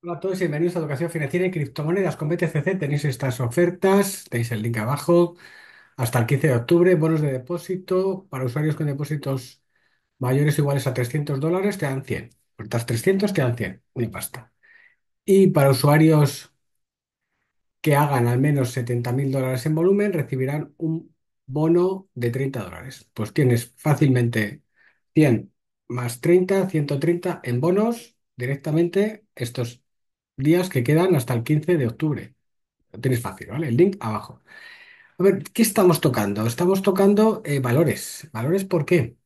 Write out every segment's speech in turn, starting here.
Hola a todos y bienvenidos a Educación Financiera y Criptomonedas con BTCC. Tenéis estas ofertas, tenéis el link abajo. Hasta el 15 de octubre, bonos de depósito para usuarios con depósitos mayores o iguales a 300 dólares, te dan 100. Ofertas 300 te dan 100, muy pasta. Y para usuarios que hagan al menos 70.000 dólares en volumen, recibirán un bono de 30 dólares. Pues tienes fácilmente 100 más 30, 130 en bonos directamente. Estos días que quedan hasta el 15 de octubre. Lo tienes fácil, ¿vale? El link abajo. A ver, ¿qué estamos tocando? Estamos tocando eh, valores. ¿Valores por qué?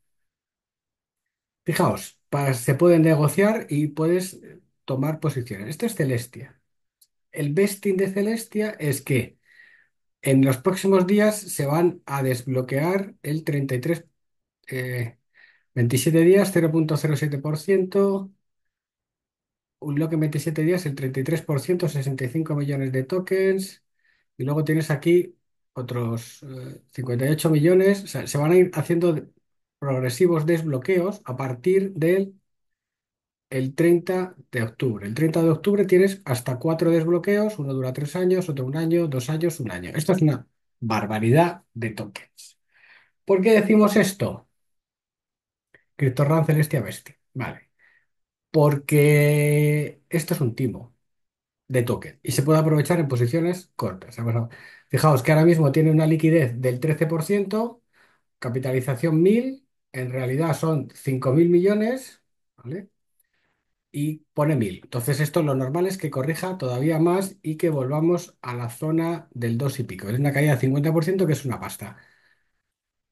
Fijaos, se pueden negociar y puedes eh, tomar posiciones. Esto es Celestia. El besting de Celestia es que en los próximos días se van a desbloquear el 33, 27 eh, días, 0.07% un lock en 27 días, el 33%, 65 millones de tokens. Y luego tienes aquí otros 58 eh, millones. se van a ir haciendo progresivos desbloqueos a partir del el 30 de octubre. El 30 de octubre tienes hasta cuatro desbloqueos. Uno dura tres años, otro un año, dos años, un año. Esto es una barbaridad de tokens. ¿Por qué decimos esto? Cryptorran Celestia Bestia. Vale porque esto es un timo de token y se puede aprovechar en posiciones cortas. Fijaos que ahora mismo tiene una liquidez del 13%, capitalización 1.000, en realidad son 5.000 millones, ¿vale? Y pone 1.000. Entonces esto lo normal es que corrija todavía más y que volvamos a la zona del 2 y pico. Es una caída del 50% que es una pasta,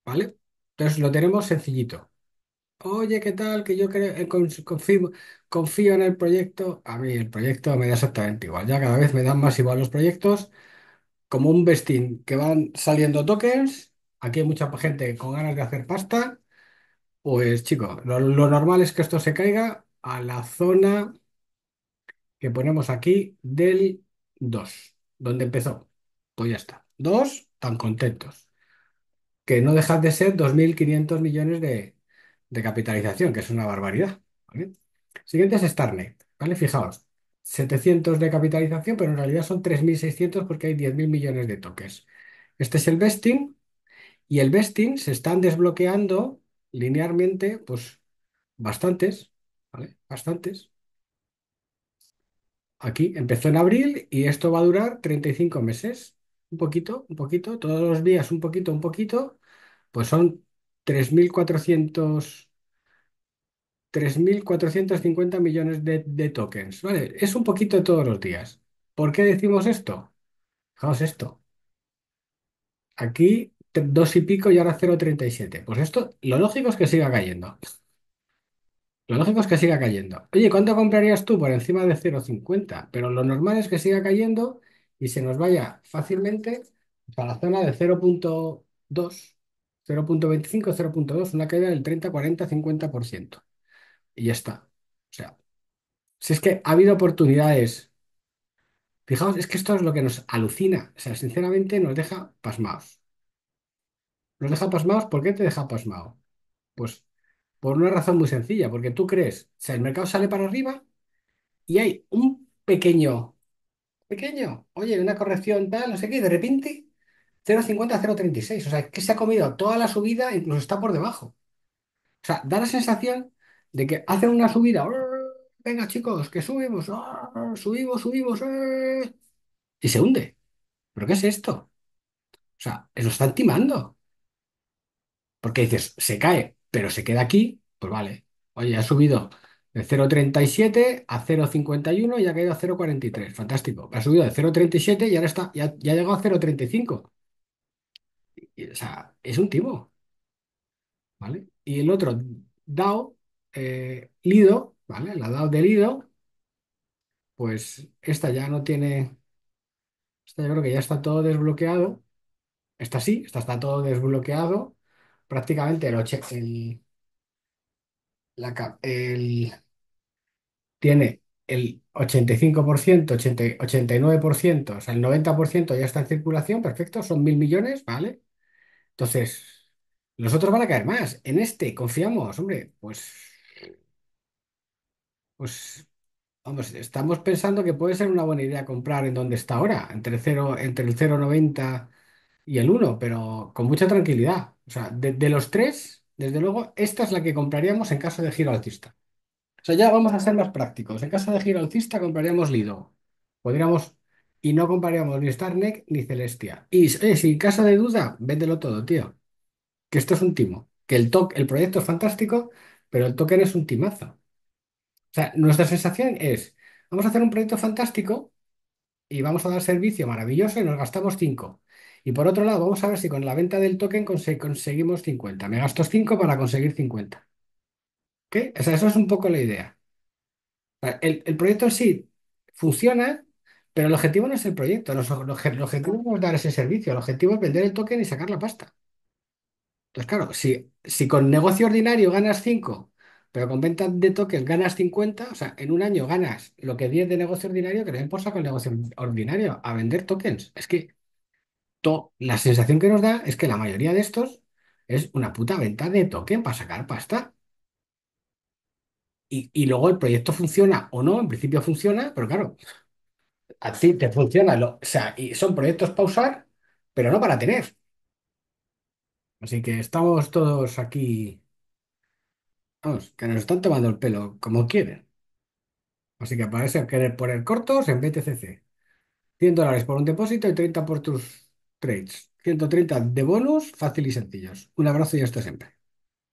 ¿vale? Entonces lo tenemos sencillito. Oye, ¿qué tal? Que yo eh, confío en el proyecto. A mí el proyecto me da exactamente igual. Ya cada vez me dan más igual los proyectos, como un vestín que van saliendo tokens. Aquí hay mucha gente con ganas de hacer pasta. Pues chicos, lo, normal es que esto se caiga a la zona que ponemos aquí del 2, donde empezó. Pues ya está. Dos tan contentos. Que no dejan de ser 2.500 millones de de capitalización, que es una barbaridad. Siguiente es Starnet, ¿vale? Fijaos, 700 de capitalización, pero en realidad son 3.600 porque hay 10.000 millones de toques. Este es el vesting y el vesting se están desbloqueando linealmente, pues bastantes, ¿vale? Bastantes. Aquí empezó en abril y esto va a durar 35 meses. Un poquito, un poquito, todos los días un poquito, un poquito, pues son 3.400, 3.450 millones de, tokens. ¿Vale? Es un poquito todos los días. ¿Por qué decimos esto? Fijaos esto. Aquí dos y pico y ahora 0,37. Pues esto, lo lógico es que siga cayendo. Lo lógico es que siga cayendo. Oye, ¿cuánto comprarías tú por encima de 0,50? Pero lo normal es que siga cayendo y se nos vaya fácilmente para la zona de 0.2 0.25, 0.2, una caída del 30, 40, 50%. Y ya está. O sea, si es que ha habido oportunidades. Fijaos, es que esto es lo que nos alucina. O sea, sinceramente nos deja pasmados. Nos deja pasmados, ¿por qué te deja pasmado? Pues por una razón muy sencilla, porque tú crees, o sea, el mercado sale para arriba y hay un pequeño, pequeño, oye, una corrección tal, no sé qué, de repente 0,50 a 0,36. O sea, es que se ha comido toda la subida, incluso está por debajo. O sea, da la sensación de que hace una subida. Oh, venga, chicos, que subimos, oh, subimos, subimos. Oh", y se hunde. ¿Pero qué es esto? O sea, lo están timando. Porque dices, se cae, pero se queda aquí, pues vale. Oye, ha subido de 0,37 a 0,51 y ha caído a 0,43. Fantástico. Ha subido de 0,37 y ahora está, ya, ya ha llegado a 0,35 o sea, es un tipo, ¿vale? Y el otro, DAO, eh, Lido, ¿vale? La DAO de Lido, pues esta ya no tiene, esta yo creo que ya está todo desbloqueado. Esta sí, esta está todo desbloqueado. Prácticamente el, el, la el- tiene el 85%, 89%, o sea, el 90% ya está en circulación, perfecto, son mil millones, ¿vale? Entonces, los otros van a caer más. En este confiamos, hombre, pues, pues, vamos, estamos pensando que puede ser una buena idea comprar en donde está ahora, entre el entre el 0,90 y el 1, pero con mucha tranquilidad. O sea, de, de los tres, desde luego, esta es la que compraríamos en caso de giro alcista. O sea, ya vamos a ser más prácticos. En caso de giro alcista compraríamos Lido. Podríamos y no compraríamos ni Starnek ni Celestia. Y si en casa de duda, véndelo todo, tío. Que esto es un timo. Que el, el proyecto es fantástico, pero el token es un timazo. O sea, nuestra sensación es, vamos a hacer un proyecto fantástico y vamos a dar servicio maravilloso y nos gastamos 5. Y por otro lado, vamos a ver si con la venta del token conseguimos 50. Me gasto 5 para conseguir 50. ¿Ok? O sea, eso es un poco la idea. El, el proyecto sí funciona, pero el objetivo no es el proyecto, el objetivo es dar ese servicio, el objetivo es vender el token y sacar la pasta. Entonces, claro, si, si con negocio ordinario ganas 5, pero con venta de tokens ganas 50, o sea, en un año ganas lo que 10 de negocio ordinario, que le den por saco el negocio ordinario a vender tokens. Es que la sensación que nos da es que la mayoría de estos es una puta venta de token para sacar pasta. Y, y luego el proyecto funciona o no, en principio funciona, pero claro así te funciona. o sea, y son proyectos para usar, pero no para tener. Así que estamos todos aquí, vamos, que nos están tomando el pelo como quieren. Así que parece querer poner cortos en BTCC. 100 dólares por un depósito y 30 por tus trades. 130 de bonus, fácil y sencillos. Un abrazo y hasta siempre.